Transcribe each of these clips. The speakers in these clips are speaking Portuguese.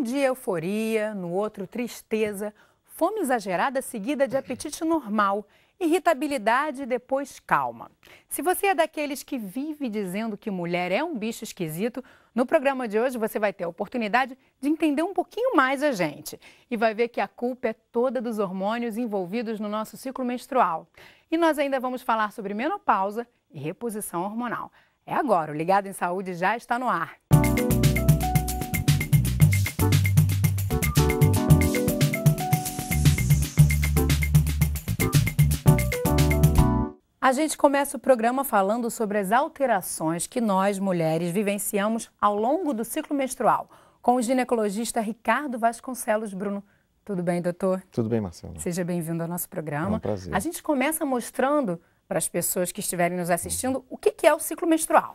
Um dia euforia, no outro tristeza, fome exagerada seguida de apetite normal, irritabilidade e depois calma. Se você é daqueles que vive dizendo que mulher é um bicho esquisito, no programa de hoje você vai ter a oportunidade de entender um pouquinho mais a gente e vai ver que a culpa é toda dos hormônios envolvidos no nosso ciclo menstrual. E nós ainda vamos falar sobre menopausa e reposição hormonal. É agora, o Ligado em Saúde já está no ar. A gente começa o programa falando sobre as alterações que nós, mulheres, vivenciamos ao longo do ciclo menstrual, com o ginecologista Ricardo Vasconcelos Bruno. Tudo bem, doutor? Tudo bem, Marcelo. Seja bem-vindo ao nosso programa. É um prazer. A gente começa mostrando para as pessoas que estiverem nos assistindo o que é o ciclo menstrual.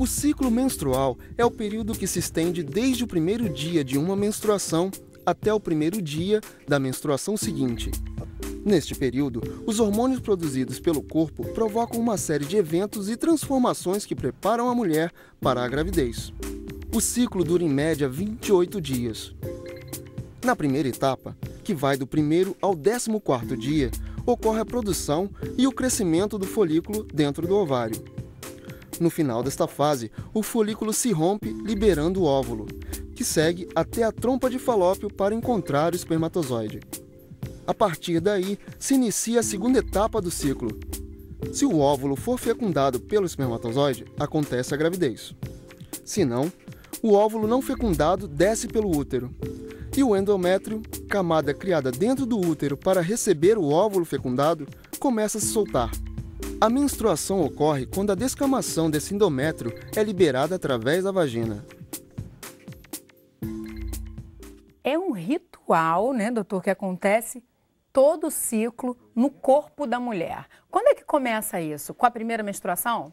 O ciclo menstrual é o período que se estende desde o primeiro dia de uma menstruação até o primeiro dia da menstruação seguinte. Neste período, os hormônios produzidos pelo corpo provocam uma série de eventos e transformações que preparam a mulher para a gravidez. O ciclo dura em média 28 dias. Na primeira etapa, que vai do primeiro ao 14º dia, ocorre a produção e o crescimento do folículo dentro do ovário. No final desta fase, o folículo se rompe, liberando o óvulo, que segue até a trompa de falópio para encontrar o espermatozoide. A partir daí, se inicia a segunda etapa do ciclo. Se o óvulo for fecundado pelo espermatozoide, acontece a gravidez. Se não, o óvulo não fecundado desce pelo útero. E o endométrio, camada criada dentro do útero para receber o óvulo fecundado, começa a se soltar. A menstruação ocorre quando a descamação desse endométrio é liberada através da vagina. É um ritual, né, doutor, que acontece todo o ciclo no corpo da mulher. Quando é que começa isso? Com a primeira menstruação?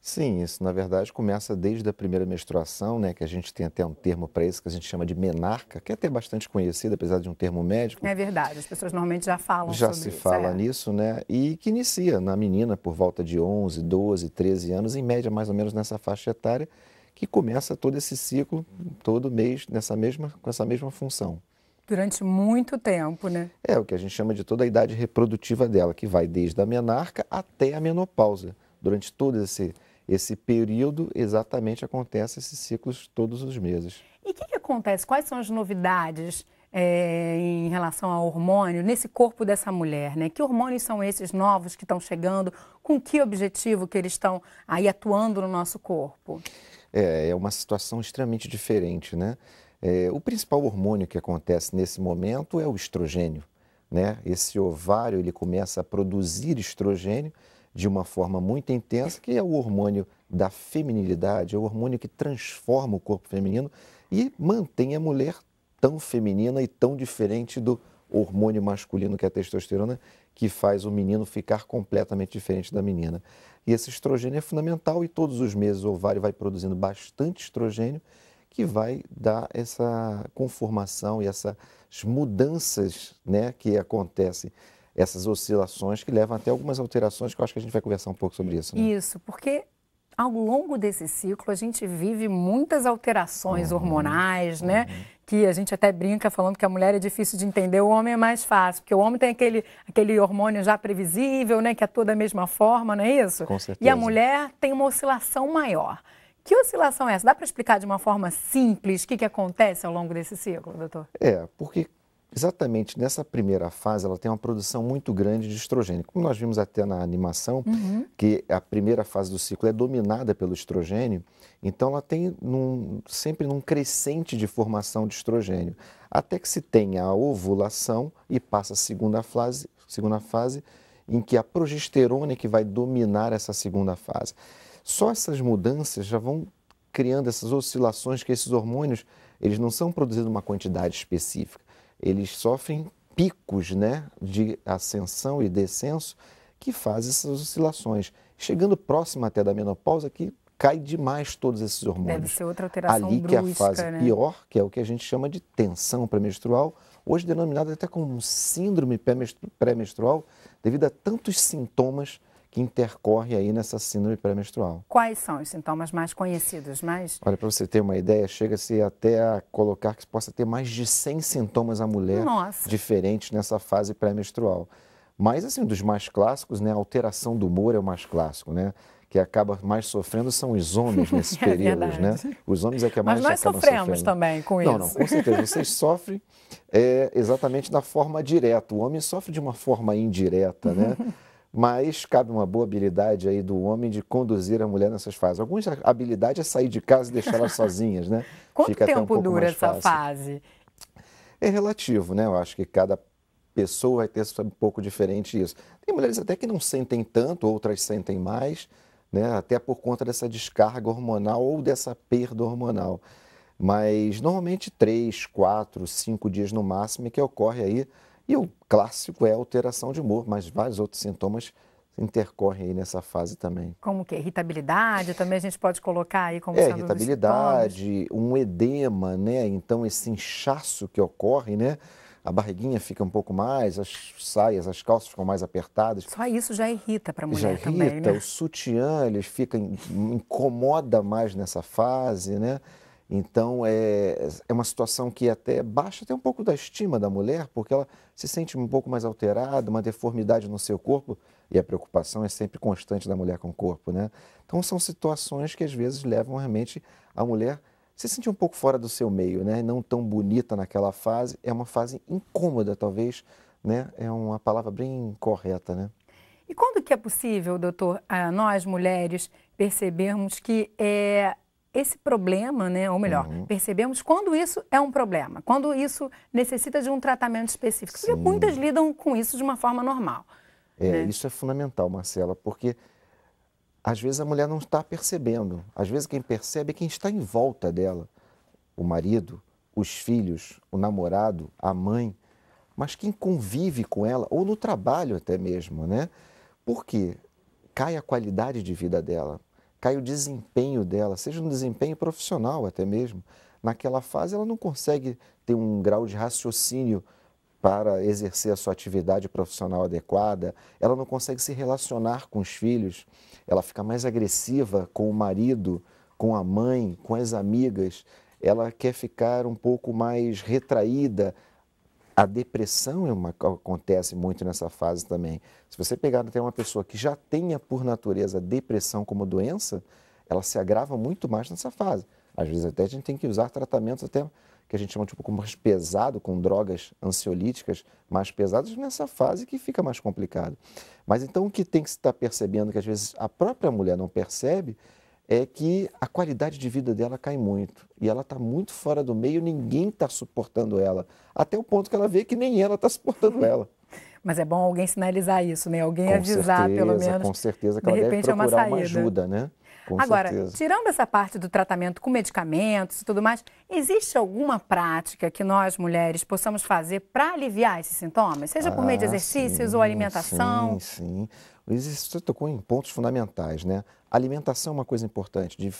Sim, isso na verdade começa desde a primeira menstruação, né, que a gente tem até um termo para isso que a gente chama de menarca, que é até bastante conhecido, apesar de um termo médico. É verdade, as pessoas normalmente já falam já sobre isso. Já se fala é. nisso, né? E que inicia na menina por volta de 11, 12, 13 anos, em média mais ou menos nessa faixa etária, que começa todo esse ciclo, todo mês, nessa mesma, com essa mesma função durante muito tempo, né? É, o que a gente chama de toda a idade reprodutiva dela, que vai desde a menarca até a menopausa. Durante todo esse, esse período, exatamente acontece esses ciclos todos os meses. E o que, que, acontece? Quais são as novidades é, em relação ao hormônio nesse corpo dessa mulher, né? Que hormônios são esses novos que estão chegando? Com que objetivo que eles estão aí atuando no nosso corpo? É, é uma situação extremamente diferente, né? É, o principal hormônio que acontece nesse momento é o estrogênio. Né? Esse ovário ele começa a produzir estrogênio de uma forma muito intensa, que é o hormônio da feminilidade, é o hormônio que transforma o corpo feminino e mantém a mulher tão feminina e tão diferente do hormônio masculino que é a testosterona, que faz o menino ficar completamente diferente da menina. E esse estrogênio é fundamental e todos os meses o ovário vai produzindo bastante estrogênio que vai dar essa conformação e essas mudanças né, que acontecem essas oscilações que levam até algumas alterações, que eu acho que a gente vai conversar um pouco sobre isso. Né? Isso, porque ao longo desse ciclo a gente vive muitas alterações uhum, hormonais, né? uhum. né? Que a gente até brinca falando que a mulher é difícil de entender, o homem é mais fácil, porque o homem tem aquele, aquele hormônio já previsível, né? Que é toda a mesma forma, não é isso? Com certeza. E a mulher tem uma oscilação maior. Que oscilação é essa? Dá para explicar de uma forma simples o que, que acontece ao longo desse ciclo, doutor? É, porque exatamente nessa primeira fase ela tem uma produção muito grande de estrogênio. Como nós vimos até na animação, uhum. que a primeira fase do ciclo é dominada pelo estrogênio, então ela tem num, sempre num crescente de formação de estrogênio, até que se tenha a ovulação e passa a segunda fase, segunda fase em que a progesterona é que vai dominar essa segunda fase. Só essas mudanças já vão criando essas oscilações que esses hormônios, eles não são produzidos uma quantidade específica. Eles sofrem picos, né, de ascensão e descenso que fazem essas oscilações, chegando próximo até da menopausa que cai demais todos esses hormônios. Deve ser outra alteração Ali brusca, que é a fase né? pior, que é o que a gente chama de tensão pré-menstrual, hoje denominada até como síndrome pré-menstrual, devido a tantos sintomas que intercorre aí nessa síndrome pré-menstrual. Quais são os sintomas mais conhecidos? Mais... Olha, para você ter uma ideia, chega-se até a colocar que possa ter mais de 100 sintomas a mulher Nossa. diferentes nessa fase pré-menstrual. Mas, assim, dos mais clássicos, né, a alteração do humor é o mais clássico, né? que acaba mais sofrendo são os homens nesses é períodos, né? Os homens é que é mais Mas nós sofremos sofrendo. também com não, isso. Não, não, com certeza. Vocês sofrem é, exatamente da forma direta. O homem sofre de uma forma indireta, né? mas cabe uma boa habilidade aí do homem de conduzir a mulher nessas fases. Algumas habilidade é sair de casa e deixá elas sozinhas, né? Quanto Fica tempo um dura essa fase? É relativo, né? Eu acho que cada pessoa vai ter um pouco diferente isso. Tem mulheres até que não sentem tanto, outras sentem mais, né? Até por conta dessa descarga hormonal ou dessa perda hormonal. Mas normalmente três, quatro, cinco dias no máximo é que ocorre aí e o clássico é a alteração de humor, mas vários outros sintomas intercorrem aí nessa fase também. Como que? Irritabilidade também a gente pode colocar aí como É, irritabilidade, um edema, né? Então esse inchaço que ocorre, né? A barriguinha fica um pouco mais, as saias, as calças ficam mais apertadas. Só isso já irrita para a mulher já irrita, também, né? O sutiã, ele fica, incomoda mais nessa fase, né? Então é, é uma situação que até baixa até um pouco da estima da mulher, porque ela se sente um pouco mais alterada, uma deformidade no seu corpo, e a preocupação é sempre constante da mulher com o corpo, né? Então são situações que às vezes levam realmente a mulher se sentir um pouco fora do seu meio, né? Não tão bonita naquela fase, é uma fase incômoda talvez, né? É uma palavra bem correta, né? E quando que é possível, doutor, nós mulheres percebermos que é, esse problema, né, ou melhor, uhum. percebemos quando isso é um problema, quando isso necessita de um tratamento específico. Sim. Porque muitas lidam com isso de uma forma normal. É, né? Isso é fundamental, Marcela, porque às vezes a mulher não está percebendo. Às vezes quem percebe é quem está em volta dela. O marido, os filhos, o namorado, a mãe, mas quem convive com ela, ou no trabalho até mesmo, né? Porque cai a qualidade de vida dela cai o desempenho dela, seja no desempenho profissional até mesmo. Naquela fase, ela não consegue ter um grau de raciocínio para exercer a sua atividade profissional adequada, ela não consegue se relacionar com os filhos, ela fica mais agressiva com o marido, com a mãe, com as amigas, ela quer ficar um pouco mais retraída, a depressão é uma, acontece muito nessa fase também. Se você pegar até uma pessoa que já tenha por natureza depressão como doença, ela se agrava muito mais nessa fase. Às vezes até a gente tem que usar tratamentos até que a gente chama tipo um pouco mais pesado, com drogas ansiolíticas mais pesadas, nessa fase que fica mais complicado. Mas então o que tem que estar tá percebendo, é que às vezes a própria mulher não percebe, é que a qualidade de vida dela cai muito. E ela está muito fora do meio, ninguém está suportando ela. Até o ponto que ela vê que nem ela está suportando ela. Mas é bom alguém sinalizar isso, né? Alguém com avisar, certeza, pelo menos. Com certeza, que de ela repente deve procurar é uma, saída. uma ajuda, né? Com Agora, certeza. tirando essa parte do tratamento com medicamentos e tudo mais, existe alguma prática que nós mulheres possamos fazer para aliviar esses sintomas? Seja ah, por meio de ah, exercícios sim, ou alimentação? Sim, sim. Você tocou em pontos fundamentais, né? A alimentação é uma coisa importante. De,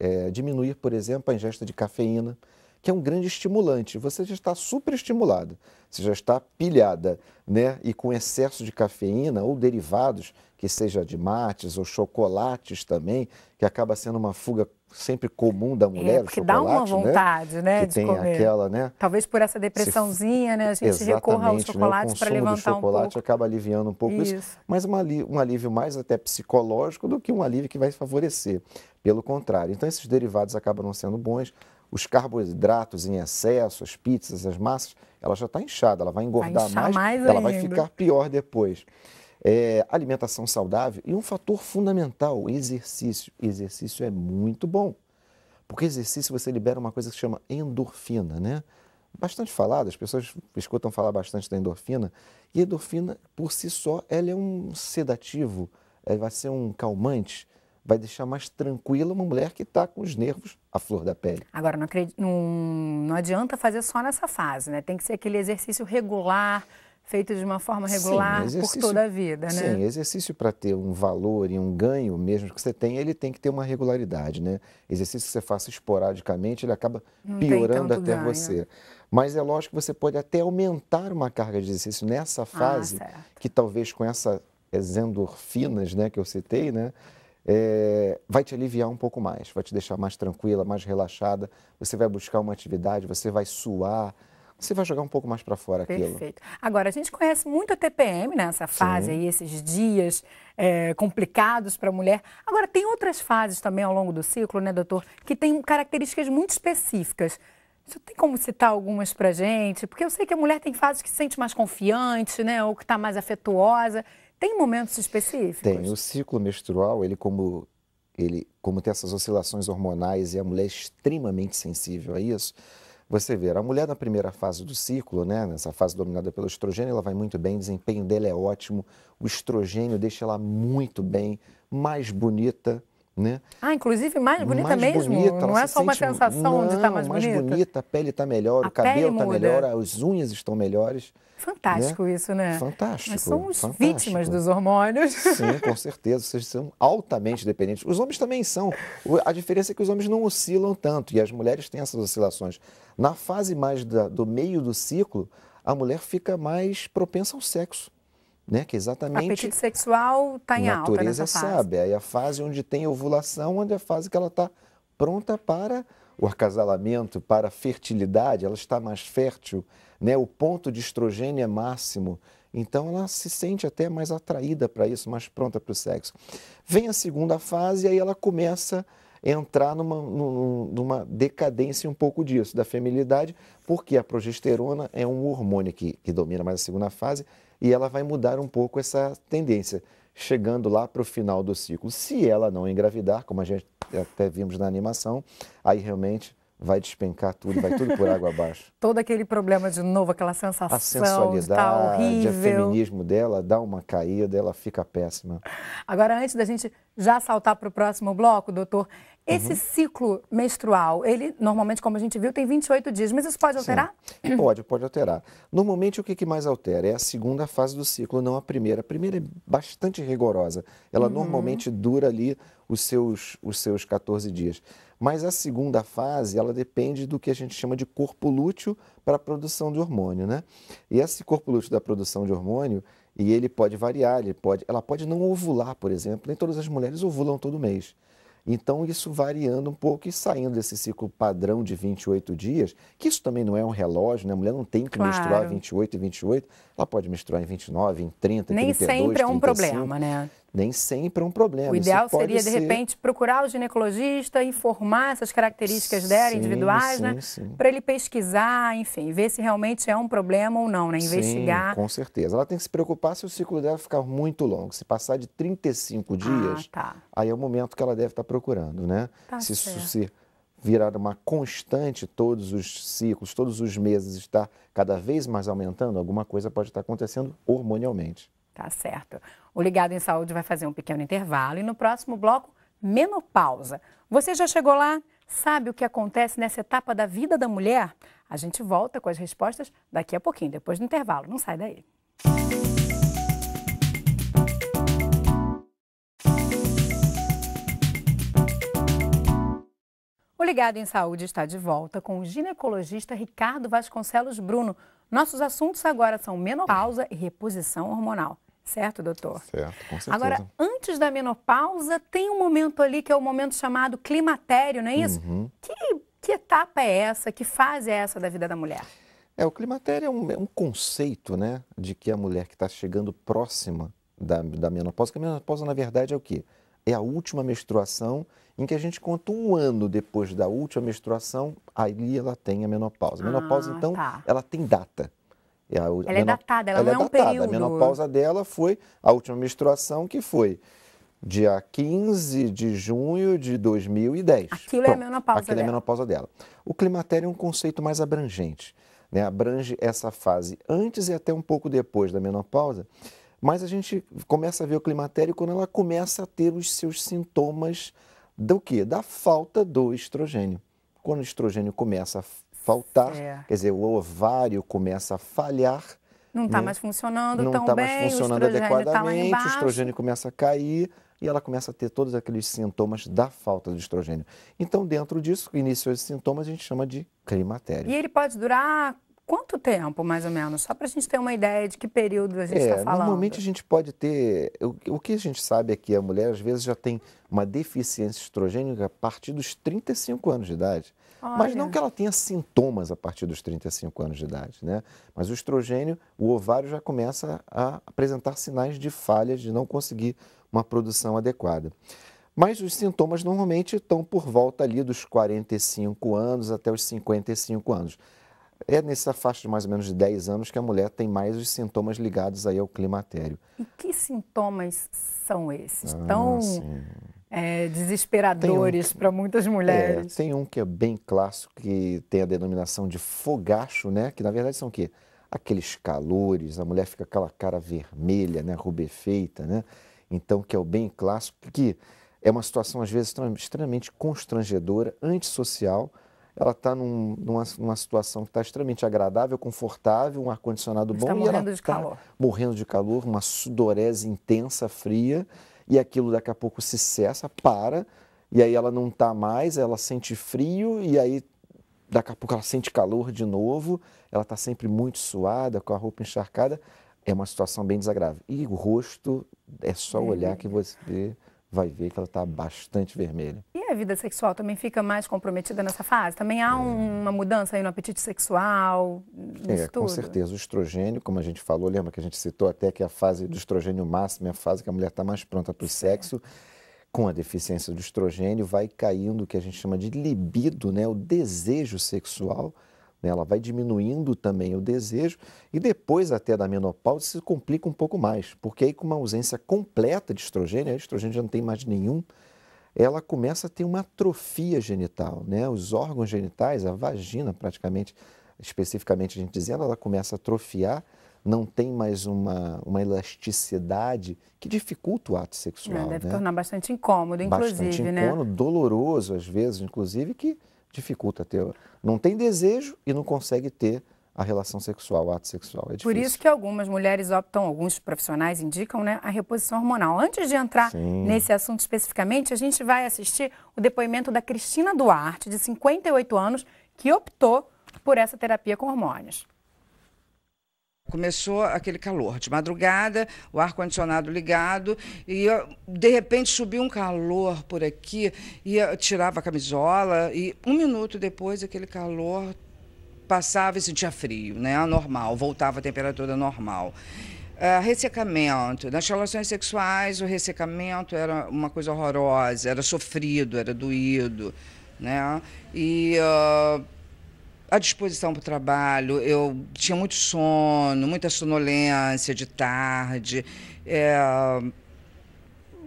é, diminuir, por exemplo, a ingesta de cafeína que é um grande estimulante. Você já está super estimulado, você já está pilhada, né? E com excesso de cafeína ou derivados, que seja de mates ou chocolates também, que acaba sendo uma fuga sempre comum da é, mulher, é, o dá uma né? vontade, né, né que de tem comer. aquela, né? Talvez por essa depressãozinha, né, a gente recorra aos chocolates né, para levantar do chocolate um pouco. acaba aliviando um pouco isso, isso mas uma, um alívio mais até psicológico do que um alívio que vai favorecer. Pelo contrário, então esses derivados acabam não sendo bons os carboidratos em excesso, as pizzas, as massas, ela já está inchada, ela vai engordar vai mais, mais ela vai ficar pior depois. É, alimentação saudável e um fator fundamental, exercício. Exercício é muito bom, porque exercício você libera uma coisa que se chama endorfina, né? Bastante falada, as pessoas escutam falar bastante da endorfina, e a endorfina, por si só, ela é um sedativo, ela vai ser um calmante, vai deixar mais tranquila uma mulher que está com os nervos à flor da pele. Agora, não, acredito, não, não, adianta fazer só nessa fase, né? Tem que ser aquele exercício regular, feito de uma forma regular sim, por toda a vida, né? Sim, exercício para ter um valor e um ganho mesmo que você tenha, ele tem que ter uma regularidade, né? Exercício que você faça esporadicamente, ele acaba não piorando até ganho. você. Mas é lógico que você pode até aumentar uma carga de exercício nessa ah, fase, ah, que talvez com essas eh, endorfinas, né, que eu citei, né? é, vai te aliviar um pouco mais, vai te deixar mais tranquila, mais relaxada. Você vai buscar uma atividade, você vai suar, você vai jogar um pouco mais para fora Perfeito. aquilo. Perfeito. Agora, a gente conhece muito a TPM nessa né, fase Sim. aí, esses dias é, complicados para a mulher. Agora, tem outras fases também ao longo do ciclo, né, doutor, que tem características muito específicas. Você tem como citar algumas para gente? Porque eu sei que a mulher tem fases que se sente mais confiante, né, ou que está mais afetuosa. Tem momentos específicos? Tem. O ciclo menstrual, ele como ele como tem essas oscilações hormonais e a mulher é extremamente sensível a isso, você vê, a mulher na primeira fase do ciclo, né, nessa fase dominada pelo estrogênio, ela vai muito bem, o desempenho dela é ótimo, o estrogênio deixa ela muito bem, mais bonita, né? Ah, inclusive mais bonita mais mesmo? Bonita, não é só se uma sensação tá não, de estar mais, mais bonita? mais bonita, a pele está melhor, a o cabelo está melhor, as unhas estão melhores. Fantástico né? isso, né? Fantástico. Nós somos fantástico. vítimas dos hormônios. Sim, com certeza. Vocês são altamente dependentes. Os homens também são. A diferença é que os homens não oscilam tanto e as mulheres têm essas oscilações. Na fase mais da, do meio do ciclo, a mulher fica mais propensa ao sexo. Né? Que é exatamente. O apetite sexual está em alta. A natureza sabe. Aí É a fase onde tem ovulação, onde é a fase que ela está pronta para o acasalamento, para a fertilidade, ela está mais fértil, né? o ponto de estrogênio é máximo. Então ela se sente até mais atraída para isso, mais pronta para o sexo. Vem a segunda fase e aí ela começa a entrar numa, numa decadência um pouco disso, da feminilidade, porque a progesterona é um hormônio que, que domina mais a segunda fase, e ela vai mudar um pouco essa tendência, chegando lá para o final do ciclo. Se ela não engravidar, como a gente até vimos na animação, aí realmente vai despencar tudo, vai tudo por água abaixo. Todo aquele problema de novo, aquela sensação. A tá sensualidade, o feminismo dela dá uma caída, ela fica péssima. Agora, antes da gente já saltar para o próximo bloco, doutor, esse uhum. ciclo menstrual, ele normalmente, como a gente viu, tem 28 dias, mas isso pode alterar? Sim. Pode, pode alterar. Normalmente, o que, que mais altera é a segunda fase do ciclo, não a primeira. A primeira é bastante rigorosa. Ela uhum. normalmente dura ali os seus, os seus 14 dias. Mas a segunda fase, ela depende do que a gente chama de corpo lúteo para a produção de hormônio, né? E esse corpo lúteo da produção de hormônio, e ele pode variar, ele pode, ela pode não ovular, por exemplo. Nem todas as mulheres ovulam todo mês. Então, isso variando um pouco e saindo desse ciclo padrão de 28 dias, que isso também não é um relógio, né? A mulher não tem que claro. menstruar 28 e 28, ela pode menstruar em 29, em 30, em Nem sempre é um 35. problema, né? nem sempre é um problema. O ideal seria, de ser... repente, procurar o ginecologista, informar essas características dela, individuais, né, sim, né? Para ele pesquisar, enfim, ver se realmente é um problema ou não, né? Investigar. Sim, com certeza. Ela tem que se preocupar se o ciclo dela ficar muito longo. Se passar de 35 ah, dias, ah, tá. aí é o momento que ela deve estar tá procurando, né? Tá se, certo. se virar uma constante todos os ciclos, todos os meses, está cada vez mais aumentando, alguma coisa pode estar tá acontecendo hormonalmente. Tá certo. O Ligado em Saúde vai fazer um pequeno intervalo e no próximo bloco, menopausa. Você já chegou lá? Sabe o que acontece nessa etapa da vida da mulher? A gente volta com as respostas daqui a pouquinho, depois do intervalo. Não sai daí. O Ligado em Saúde está de volta com o ginecologista Ricardo Vasconcelos Bruno. Nossos assuntos agora são menopausa e reposição hormonal. Certo, doutor? Certo, com certeza. Agora, antes da menopausa, tem um momento ali que é o momento chamado climatério, não é isso? Uhum. Que, que etapa é essa? Que fase é essa da vida da mulher? É, o climatério é um, é um conceito, né, de que a mulher que está chegando próxima da, da menopausa, que a menopausa, na verdade, é o quê? É a última menstruação em que a gente conta um ano depois da última menstruação, ali ela tem a menopausa. A menopausa, ah, então, tá. ela tem data. É, ela menop... é datada, ela, ela não é, é um datada. período. A menopausa dela foi a última menstruação que foi dia 15 de junho de 2010. Aquilo Pronto. é a menopausa Aquilo dela. é a menopausa dela. O climatério é um conceito mais abrangente, né? abrange essa fase antes e até um pouco depois da menopausa, mas a gente começa a ver o climatério quando ela começa a ter os seus sintomas do quê? Da falta do estrogênio. Quando o estrogênio começa faltar, é. quer dizer, o ovário começa a falhar. Não está né? mais funcionando não tão tá bem, mais funcionando tá o adequadamente, tá o estrogênio começa a cair e ela começa a ter todos aqueles sintomas da falta de estrogênio. Então, dentro disso, início esses sintomas, a gente chama de climatério. E ele pode durar quanto tempo, mais ou menos? Só para a gente ter uma ideia de que período a gente está é, tá falando. Normalmente a gente pode ter. O, o, que a gente sabe é que a mulher, às vezes, já tem uma deficiência estrogênica a partir dos 35 anos de idade. Olha. Mas não que ela tenha sintomas a partir dos 35 anos de idade, né? Mas o estrogênio, o ovário já começa a apresentar sinais de falhas, de não conseguir uma produção adequada. Mas os sintomas normalmente estão por volta ali dos 45 anos até os 55 anos. É nessa faixa de mais ou menos de 10 anos que a mulher tem mais os sintomas ligados aí ao climatério. E que sintomas são esses? Ah, Tão sim é, desesperadores um, para muitas é, mulheres. É, tem um que é bem clássico, que tem a denominação de fogacho, né? Que na verdade são o quê? Aqueles calores, a mulher fica com aquela cara vermelha, né? Rubefeita, né? Então, que é o bem clássico, que é uma situação às vezes extremamente constrangedora, antissocial. Ela está num, numa, numa, situação que está extremamente agradável, confortável, um ar-condicionado bom. Está morrendo e ela de tá calor. Morrendo de calor, uma sudorese intensa, fria e aquilo daqui a pouco se cessa, para, e aí ela não está mais, ela sente frio, e aí daqui a pouco ela sente calor de novo, ela está sempre muito suada, com a roupa encharcada. É uma situação bem desagradável. E o rosto, é só é, olhar que você vê vai ver que ela está bastante vermelha. E a vida sexual também fica mais comprometida nessa fase? Também há é. uma mudança aí no apetite sexual? É, tudo? com certeza. O estrogênio, como a gente falou, lembra que a gente citou até que a fase do estrogênio máximo é a fase que a mulher está mais pronta para o sexo. Com a deficiência do estrogênio, vai caindo o que a gente chama de libido, né? o desejo sexual. Né? Ela vai diminuindo também o desejo e depois até da menopausa se complica um pouco mais, porque aí com uma ausência completa de estrogênio, a estrogênio já não tem mais nenhum, ela começa a ter uma atrofia genital, né? Os órgãos genitais, a vagina praticamente, especificamente a gente dizendo, ela começa a atrofiar, não tem mais uma, uma elasticidade que dificulta o ato sexual. É, deve né? tornar bastante incômodo, inclusive, bastante né? incômodo, né? doloroso às vezes, inclusive, que dificulta ter. Não tem desejo e não consegue ter a relação sexual, o ato sexual. É difícil Por isso que algumas mulheres optam, alguns profissionais indicam né, a reposição hormonal. Antes de entrar Sim. nesse assunto especificamente, a gente vai assistir o depoimento da Cristina Duarte, de 58 anos, que optou por essa terapia com hormônios começou aquele calor de madrugada, o ar condicionado ligado e eu, de repente subiu um calor por aqui e eu tirava a camisola e um minuto depois aquele calor passava e sentia frio, né? Normal, voltava a temperatura normal. Uh, ressecamento. Nas relações sexuais, o ressecamento era uma coisa horrorosa, era sofrido, era doído. Né? E uh, a disposição para o trabalho, eu tinha muito sono, muita sonolência de tarde. É,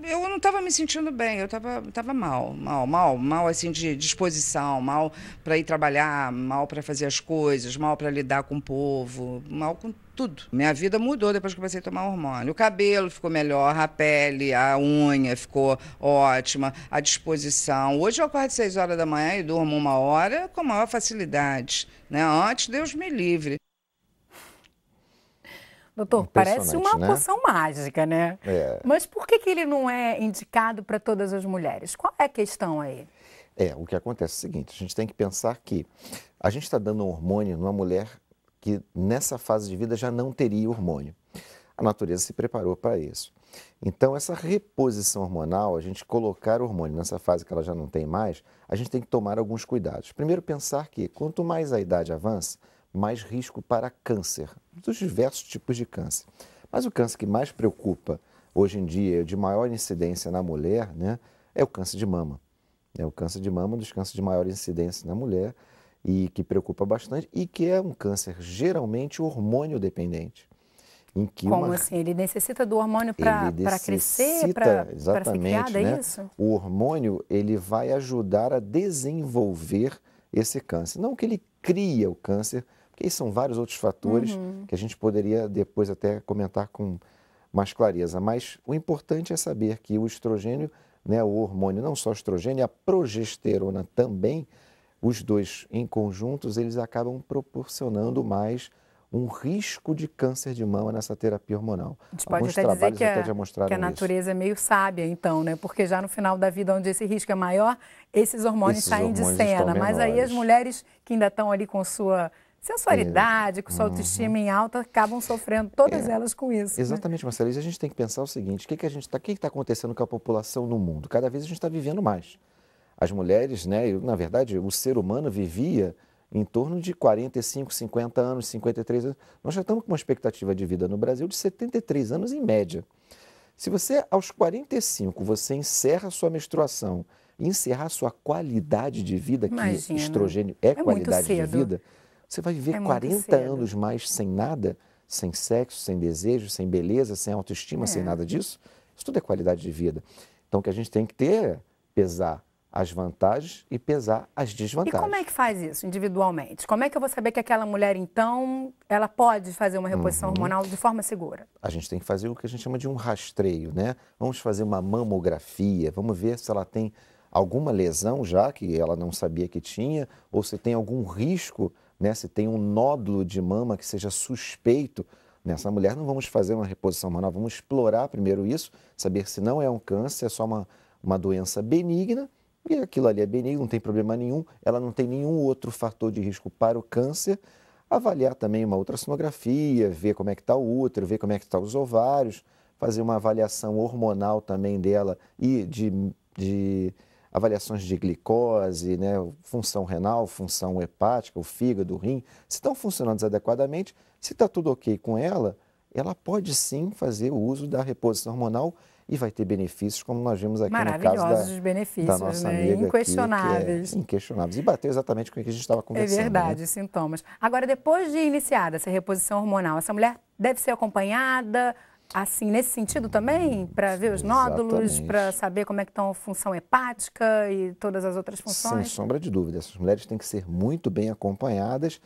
eu não estava me sentindo bem, eu estava tava mal, mal, mal, mal assim de disposição, mal para ir trabalhar, mal para fazer as coisas, mal para lidar com o povo, mal com tudo. Minha vida mudou depois que comecei a tomar hormônio. O cabelo ficou melhor, a pele, a unha ficou ótima, a disposição. Hoje eu acordo às 6 horas da manhã e durmo uma hora com maior facilidade. Né? Antes, Deus me livre. Doutor, parece uma né? poção mágica, né? É. Mas por que, que ele não é indicado para todas as mulheres? Qual é a questão aí? É, o que acontece é o seguinte, a gente tem que pensar que a gente está dando um hormônio numa mulher que nessa fase de vida já não teria hormônio. A natureza se preparou para isso. Então, essa reposição hormonal, a gente colocar hormônio nessa fase que ela já não tem mais, a gente tem que tomar alguns cuidados. Primeiro, pensar que quanto mais a idade avança, mais risco para câncer, dos diversos tipos de câncer. Mas o câncer que mais preocupa hoje em dia, de maior incidência na mulher, né, é o câncer de mama. É o câncer de mama, um dos cânceres de maior incidência na mulher e que preocupa bastante e que é um câncer geralmente hormônio dependente. Em que Como uma... assim? Ele necessita do hormônio para crescer, para ser criado, é né? isso? O hormônio ele vai ajudar a desenvolver esse câncer. Não que ele cria o câncer, porque são vários outros fatores uhum. que a gente poderia depois até comentar com mais clareza. Mas o importante é saber que o estrogênio, né, o hormônio, não só o estrogênio, a progesterona também, os dois em conjuntos, eles acabam proporcionando mais um risco de câncer de mama nessa terapia hormonal. A gente pode Alguns até dizer que a, que a natureza isso. é meio sábia, então, né? Porque já no final da vida, onde esse risco é maior, esses hormônios esses saem hormônios de cena. Mas aí as mulheres que ainda estão ali com sua sensualidade, é. com sua uhum. autoestima em alta, acabam sofrendo todas é. elas com isso. Né? Exatamente, né? Marcelo. E a gente tem que pensar o seguinte: o que, que a gente está, o que está acontecendo com a população no mundo? Cada vez a gente está vivendo mais. As mulheres, né? Eu, na verdade, o ser humano vivia em torno de 45, 50 anos, 53 anos. Nós já estamos com uma expectativa de vida no Brasil de 73 anos em média. Se você, aos 45, você encerra a sua menstruação encerrar sua qualidade de vida, que estrogênio é, é qualidade de vida, você vai viver é 40 anos mais sem nada, sem sexo, sem desejo, sem beleza, sem autoestima, é. sem nada disso? Isso tudo é qualidade de vida. Então, o que a gente tem que ter é pesar as vantagens e pesar as desvantagens. E como é que faz isso individualmente? Como é que eu vou saber que aquela mulher, então, ela pode fazer uma reposição uhum. hormonal de forma segura? A gente tem que fazer o que a gente chama de um rastreio, né? Vamos fazer uma mamografia, vamos ver se ela tem alguma lesão já que ela não sabia que tinha, ou se tem algum risco né? Se tem um nódulo de mama que seja suspeito nessa mulher, não vamos fazer uma reposição hormonal, vamos explorar primeiro isso, saber se não é um câncer, é só uma, uma doença benigna, e aquilo ali é benigno, não tem problema nenhum, ela não tem nenhum outro fator de risco para o câncer. Avaliar também uma ultrassonografia, ver como é que está o útero, ver como é que estão tá os ovários, fazer uma avaliação hormonal também dela e de, de avaliações de glicose, né, função renal, função hepática, o fígado, o rim, se estão funcionando adequadamente, se está tudo ok com ela, ela pode sim fazer o uso da reposição hormonal e vai ter benefícios, como nós vimos aqui no caso da, benefícios, da nossa né? amiga é inquestionáveis. Aqui, é inquestionáveis. E bateu exatamente com o que a gente estava é conversando. É verdade, né? sintomas. Agora, depois de iniciada essa reposição hormonal, essa mulher deve ser acompanhada, Assim, nesse sentido também, para ver os nódulos, para saber como é que estão a função hepática e todas as outras funções? Sem sombra de dúvida, essas mulheres têm que ser muito bem acompanhadas.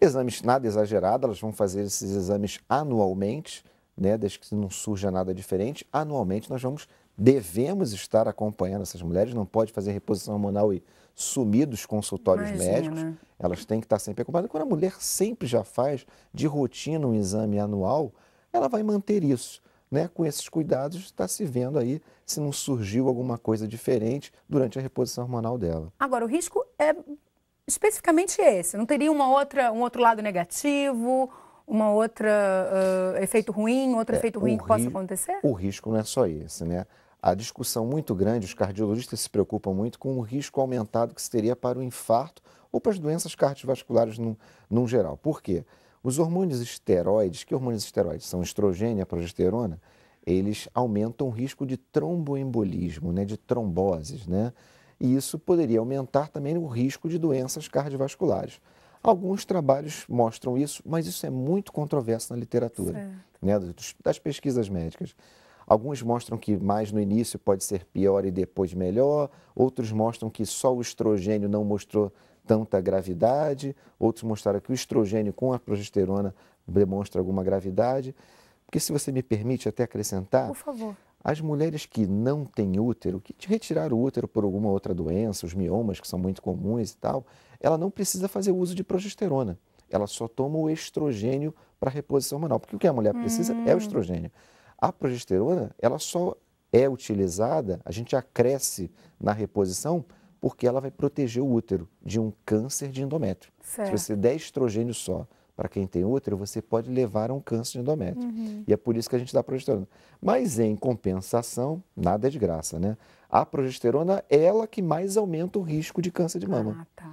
Exames nada exagerado, elas vão fazer esses exames anualmente, né, desde que não surja nada diferente. Anualmente nós vamos devemos estar acompanhando essas mulheres, não pode fazer reposição hormonal e sumir dos consultórios Imagina. médicos. Elas têm que estar sempre acompanhadas. Quando a mulher sempre já faz de rotina um exame anual, ela vai manter isso. Né? Com esses cuidados, está se vendo aí se não surgiu alguma coisa diferente durante a reposição hormonal dela. Agora, o risco é especificamente esse? Não teria uma outra, um outro lado negativo, uma outra uh, efeito ruim, outro é, efeito ruim que possa acontecer? O risco não é só esse, né? A discussão muito grande, os cardiologistas se preocupam muito com o risco aumentado que se teria para o infarto ou para as doenças cardiovasculares num, num geral. Por quê? Os hormônios esteroides, que hormônios esteroides? São estrogênio e progesterona, eles aumentam o risco de tromboembolismo, né, de tromboses, né? E isso poderia aumentar também o risco de doenças cardiovasculares. Alguns trabalhos mostram isso, mas isso é muito controverso na literatura, né, das pesquisas médicas. Alguns mostram que mais no início pode ser pior e depois melhor, outros mostram que só o estrogênio não mostrou tanta gravidade, outros mostraram que o estrogênio com a progesterona demonstra alguma gravidade. Porque se você me permite até acrescentar, por favor. As mulheres que não têm útero, que retiraram o útero por alguma outra doença, os miomas que são muito comuns e tal, ela não precisa fazer uso de progesterona. Ela só toma o estrogênio para reposição hormonal, porque o que a mulher precisa hum. é o hum. estrogênio. A progesterona, ela só é utilizada, a gente acresce na reposição porque ela vai proteger o útero de um câncer de endométrio. Certo. Se você der estrogênio só para quem tem útero, você pode levar a um câncer de endométrio. Uhum. E é por isso que a gente dá progesterona. Mas em compensação, nada é de graça, né? A progesterona é ela que mais aumenta o risco de câncer de mama. Ah, tá.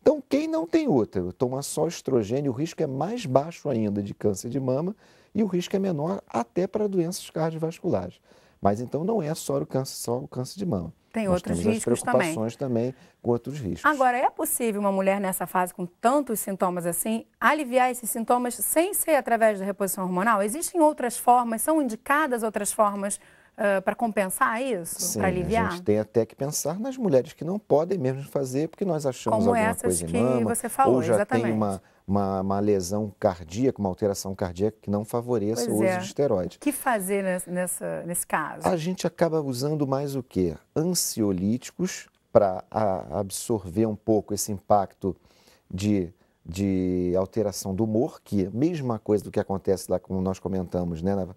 Então, quem não tem útero, toma só estrogênio, o risco é mais baixo ainda de câncer de mama e o risco é menor até para doenças cardiovasculares. Mas então não é só o câncer, só o câncer de mama. Tem Nós outros temos riscos as preocupações também. também com outros riscos. Agora, é possível uma mulher nessa fase com tantos sintomas assim aliviar esses sintomas sem ser através da reposição hormonal? Existem outras formas, são indicadas outras formas Uh, para compensar isso, para aliviar? A gente tem até que pensar nas mulheres que não podem mesmo fazer porque nós achamos Como alguma essas que em mama, você falou, ou já exatamente. tem uma uma, uma lesão cardíaca, uma alteração cardíaca que não favoreça pois o uso é. de esteroide. O que fazer nessa, nesse caso? A gente acaba usando mais o quê? Ansiolíticos para absorver um pouco esse impacto de, de alteração do humor, que é a mesma coisa do que acontece lá, como nós comentamos, né? Na,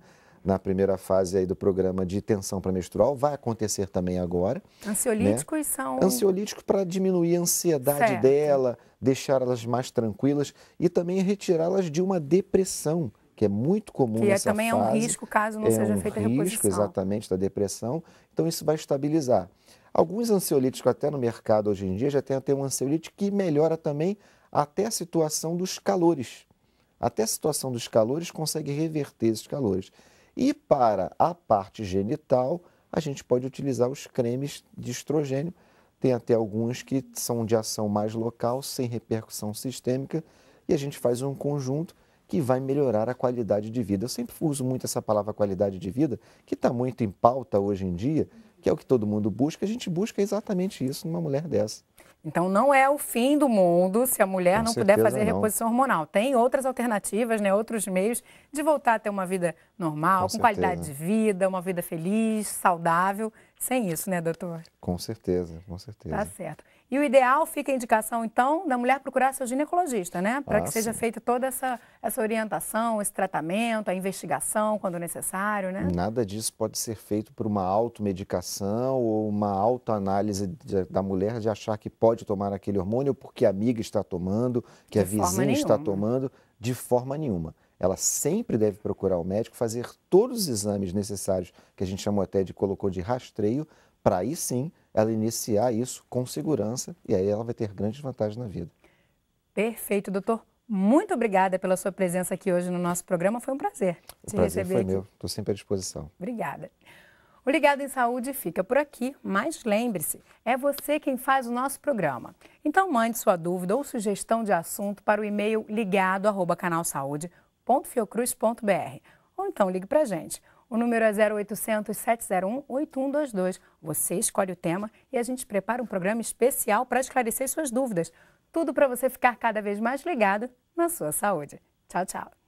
na primeira fase aí do programa de tensão para menstrual, vai acontecer também agora. Né? Ansiolíticos né? são. Ansiolíticos para diminuir a ansiedade certo. dela, deixar elas mais tranquilas e também retirá-las de uma depressão que é muito comum que é nessa Que também é um risco caso não é seja um feita risco, a reposição. exatamente da depressão. Então isso vai estabilizar. Alguns ansiolíticos até no mercado hoje em dia já tem até um ansiolítico que melhora também até a situação dos calores. Até a situação dos calores consegue reverter esses calores. E para a parte genital, a gente pode utilizar os cremes de estrogênio. Tem até alguns que são de ação mais local, sem repercussão sistêmica, e a gente faz um conjunto que vai melhorar a qualidade de vida. Eu sempre uso muito essa palavra qualidade de vida, que está muito em pauta hoje em dia, que é o que todo mundo busca. A gente busca exatamente isso numa mulher dessa. Então, não é o fim do mundo se a mulher Com não puder fazer não. reposição hormonal. Tem outras alternativas, né? outros meios de voltar a ter uma vida normal, com, com qualidade de vida, uma vida feliz, saudável, sem isso, né, doutor? Com certeza, com certeza. Tá certo. E o ideal fica a indicação, então, da mulher procurar seu ginecologista, né? Para ah, que seja sim. feita toda essa, essa orientação, esse tratamento, a investigação quando necessário, né? Nada disso pode ser feito por uma automedicação ou uma autoanálise da mulher de achar que pode tomar aquele hormônio porque a amiga está tomando, que de a vizinha está tomando, de forma nenhuma ela sempre deve procurar o médico, fazer todos os exames necessários, que a gente chamou até de colocou de rastreio, para aí sim ela iniciar isso com segurança e aí ela vai ter grandes vantagens na vida. Perfeito, doutor. Muito obrigada pela sua presença aqui hoje no nosso programa. Foi um prazer o te prazer receber. Foi aqui. meu, estou sempre à disposição. Obrigada. O Ligado em Saúde fica por aqui, mas lembre-se, é você quem faz o nosso programa. Então mande sua dúvida ou sugestão de assunto para o e-mail ligado@canalsaude.fiocruz.br ou então ligue para a gente. O número é 0800 701 8122. Você escolhe o tema e a gente prepara um programa especial para esclarecer suas dúvidas. Tudo para você ficar cada vez mais ligado na sua saúde. Tchau, tchau.